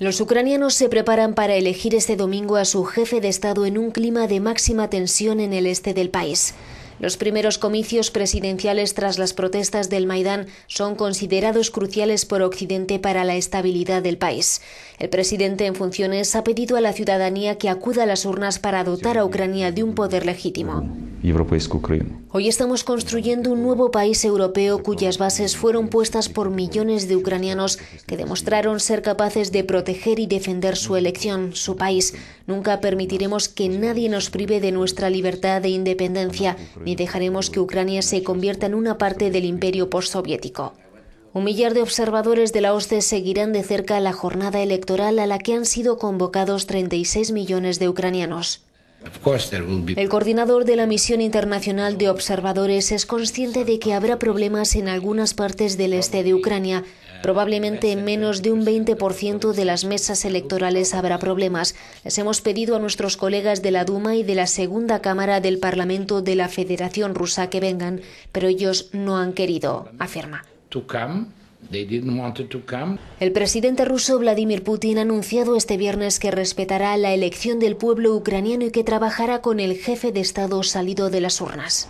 Los ucranianos se preparan para elegir este domingo a su jefe de Estado en un clima de máxima tensión en el este del país. Los primeros comicios presidenciales tras las protestas del Maidán son considerados cruciales por Occidente para la estabilidad del país. El presidente en funciones ha pedido a la ciudadanía que acuda a las urnas para dotar a Ucrania de un poder legítimo. Hoy estamos construyendo un nuevo país europeo cuyas bases fueron puestas por millones de ucranianos que demostraron ser capaces de proteger y defender su elección, su país. Nunca permitiremos que nadie nos prive de nuestra libertad e independencia, ni dejaremos que Ucrania se convierta en una parte del imperio postsoviético. Un millar de observadores de la OSCE seguirán de cerca la jornada electoral a la que han sido convocados 36 millones de ucranianos. El coordinador de la misión internacional de observadores es consciente de que habrá problemas en algunas partes del este de Ucrania. Probablemente en menos de un 20% de las mesas electorales habrá problemas. Les hemos pedido a nuestros colegas de la Duma y de la Segunda Cámara del Parlamento de la Federación Rusa que vengan, pero ellos no han querido, afirma. El presidente ruso Vladimir Putin ha anunciado este viernes que respetará la elección del pueblo ucraniano y que trabajará con el jefe de Estado salido de las urnas.